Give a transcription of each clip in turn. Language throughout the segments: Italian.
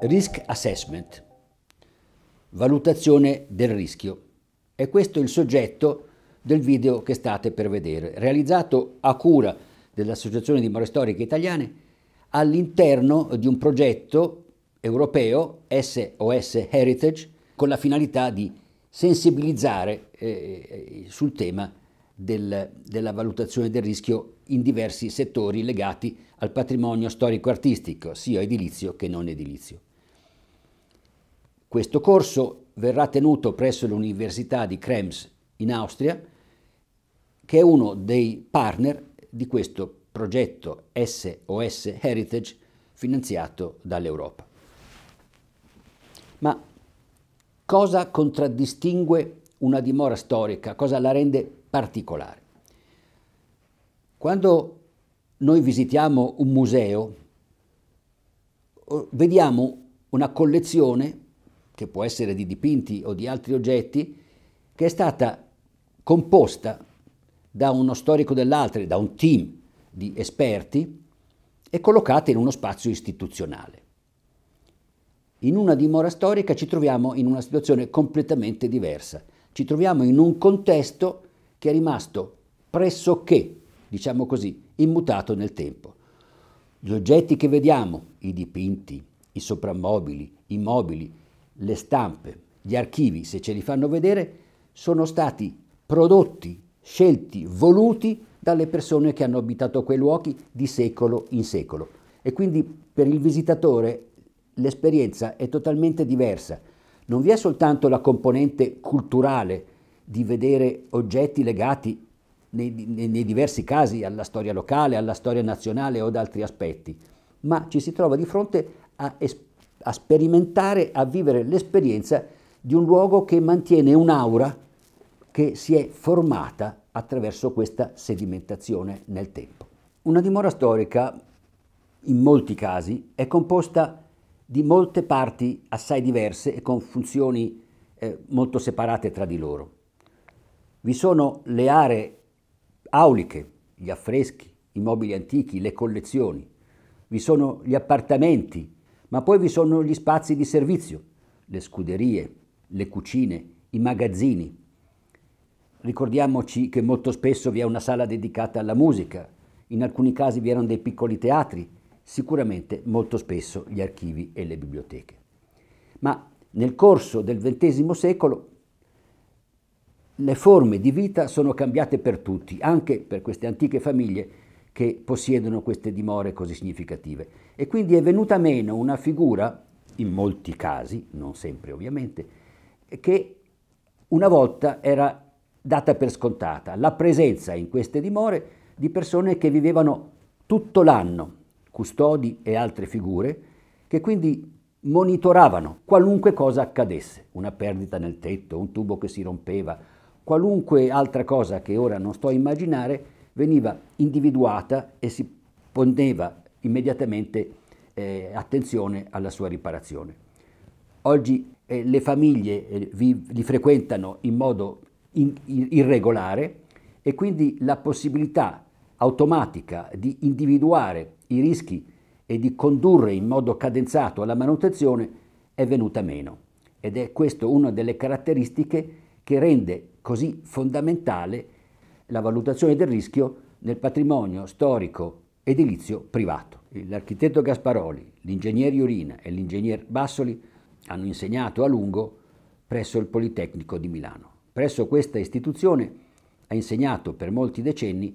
Risk assessment, valutazione del rischio. E questo è il soggetto del video che state per vedere, realizzato a cura dell'Associazione di More Storiche Italiane all'interno di un progetto europeo SOS Heritage con la finalità di sensibilizzare eh, eh, sul tema del, della valutazione del rischio in diversi settori legati al patrimonio storico-artistico, sia edilizio che non edilizio. Questo corso verrà tenuto presso l'Università di Krems in Austria, che è uno dei partner di questo progetto SOS Heritage finanziato dall'Europa. Ma cosa contraddistingue una dimora storica? Cosa la rende particolare? Quando noi visitiamo un museo, vediamo una collezione, che può essere di dipinti o di altri oggetti, che è stata composta da uno storico dell'altro, da un team di esperti, e collocata in uno spazio istituzionale in una dimora storica ci troviamo in una situazione completamente diversa. Ci troviamo in un contesto che è rimasto pressoché, diciamo così, immutato nel tempo. Gli oggetti che vediamo, i dipinti, i soprammobili, i mobili, le stampe, gli archivi, se ce li fanno vedere, sono stati prodotti, scelti, voluti dalle persone che hanno abitato quei luoghi di secolo in secolo. E quindi per il visitatore l'esperienza è totalmente diversa. Non vi è soltanto la componente culturale di vedere oggetti legati nei, nei, nei, diversi casi alla storia locale, alla storia nazionale o ad altri aspetti, ma ci si trova di fronte a, es- a sperimentare, a vivere l'esperienza di un luogo che mantiene un'aura che si è formata attraverso questa sedimentazione nel tempo. Una dimora storica, in molti casi, è composta di molte parti assai diverse e con funzioni eh, molto separate tra di loro. Vi sono le aree auliche, gli affreschi, i mobili antichi, le collezioni, vi sono gli appartamenti, ma poi vi sono gli spazi di servizio, le scuderie, le cucine, i magazzini. Ricordiamoci che molto spesso vi è una sala dedicata alla musica, in alcuni casi vi erano dei piccoli teatri sicuramente molto spesso gli archivi e le biblioteche. Ma nel corso del XX secolo le forme di vita sono cambiate per tutti, anche per queste antiche famiglie che possiedono queste dimore così significative. E quindi è venuta meno una figura, in molti casi, non sempre ovviamente, che una volta era data per scontata, la presenza in queste dimore di persone che vivevano tutto l'anno custodi e altre figure, che quindi monitoravano qualunque cosa accadesse, una perdita nel tetto, un tubo che si rompeva, qualunque altra cosa che ora non sto a immaginare, veniva individuata e si poneva immediatamente eh, attenzione alla sua riparazione. Oggi eh, le famiglie eh, vi, li frequentano in modo in, in, irregolare e quindi la possibilità automatica di individuare i rischi e di condurre in modo cadenzato alla manutenzione è venuta meno ed è questa una delle caratteristiche che rende così fondamentale la valutazione del rischio nel patrimonio storico edilizio privato. L'architetto Gasparoli, l'ingegner Iurina e l'ingegner Bassoli hanno insegnato a lungo presso il Politecnico di Milano. Presso questa istituzione ha insegnato per molti decenni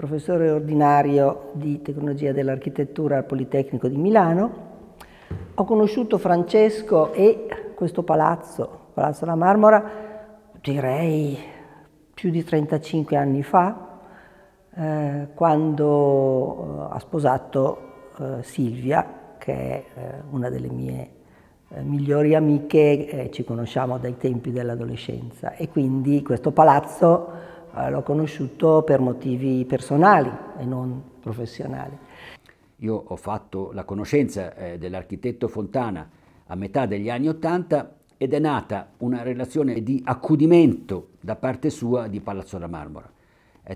professore ordinario di tecnologia dell'architettura al Politecnico di Milano. Ho conosciuto Francesco e questo palazzo, Palazzo La Marmora, direi più di 35 anni fa, eh, quando eh, ha sposato eh, Silvia, che è eh, una delle mie eh, migliori amiche, eh, ci conosciamo dai tempi dell'adolescenza e quindi questo palazzo eh, l'ho conosciuto per motivi personali e non professionali. Io ho fatto la conoscenza eh, dell'architetto Fontana a metà degli anni Ottanta ed è nata una relazione di accudimento da parte sua di Palazzo della Marmora.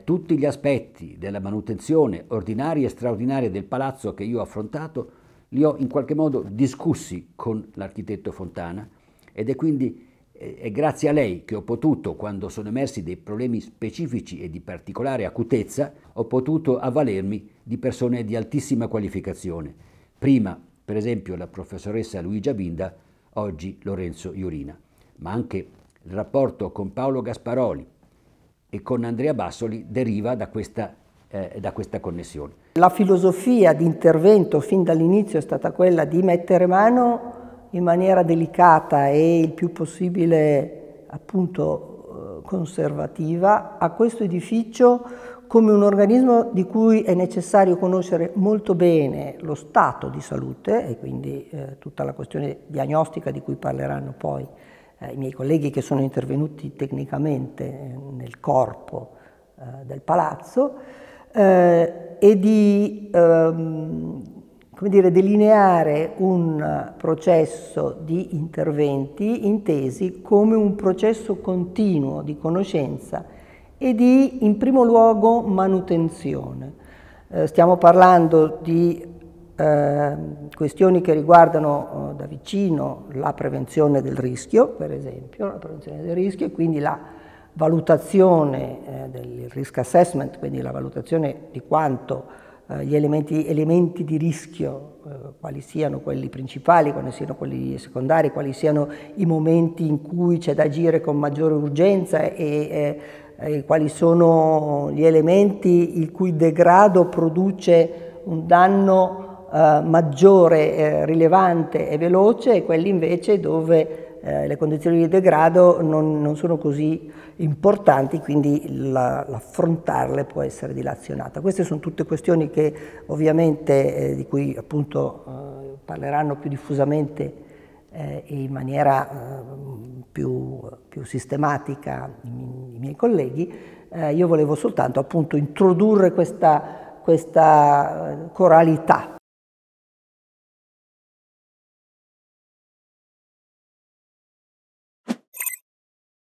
tutti gli aspetti della manutenzione ordinaria e straordinaria del palazzo che io ho affrontato li ho in qualche modo discussi con l'architetto Fontana ed è quindi è grazie a lei che ho potuto, quando sono emersi dei problemi specifici e di particolare acutezza, ho potuto avvalermi di persone di altissima qualificazione. Prima, per esempio, la professoressa Luigia Binda, oggi Lorenzo Iurina, ma anche il rapporto con Paolo Gasparoli e con Andrea Bassoli deriva da questa, eh, da questa connessione. La filosofia di intervento fin dall'inizio è stata quella di mettere mano in maniera delicata e il più possibile appunto eh, conservativa a questo edificio come un organismo di cui è necessario conoscere molto bene lo stato di salute e quindi eh, tutta la questione diagnostica di cui parleranno poi eh, i miei colleghi che sono intervenuti tecnicamente eh, nel corpo eh, del palazzo eh, e di ehm, come dire, delineare un processo di interventi intesi come un processo continuo di conoscenza e di, in primo luogo, manutenzione. Eh, stiamo parlando di eh, questioni che riguardano eh, da vicino la prevenzione del rischio, per esempio, la prevenzione del rischio e quindi la valutazione eh, del risk assessment, quindi la valutazione di quanto eh, gli elementi, elementi, di rischio, eh, quali siano quelli principali, quali siano quelli secondari, quali siano i momenti in cui c'è da agire con maggiore urgenza e, e, eh, e quali sono gli elementi il cui degrado produce un danno eh, maggiore, eh, rilevante e veloce e quelli invece dove eh, le condizioni di degrado non, non sono così importanti, quindi la, l'affrontarle può essere dilazionata. Queste sono tutte questioni che ovviamente, eh, di cui appunto eh, parleranno più diffusamente eh, e in maniera eh, più, più, sistematica i, miei colleghi, io volevo soltanto appunto introdurre questa, questa coralità